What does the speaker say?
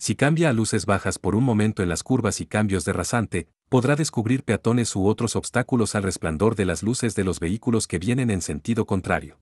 Si cambia a luces bajas por un momento en las curvas y cambios de rasante, podrá descubrir peatones u otros obstáculos al resplandor de las luces de los vehículos que vienen en sentido contrario.